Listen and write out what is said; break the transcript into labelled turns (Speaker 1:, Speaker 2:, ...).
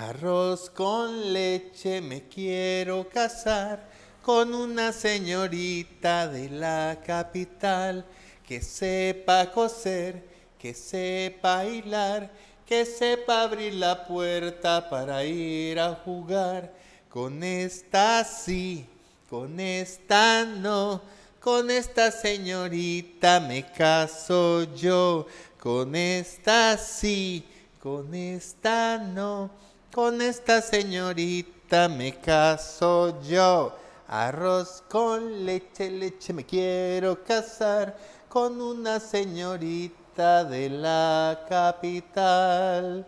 Speaker 1: Arroz con leche, me quiero casar con una señorita de la capital que sepa coser, que sepa hilar, que sepa abrir la puerta para ir a jugar. Con esta sí, con esta no, con esta señorita me caso yo. Con esta sí, con esta no con esta señorita me caso yo. Arroz con leche, leche, me quiero casar con una señorita de la capital.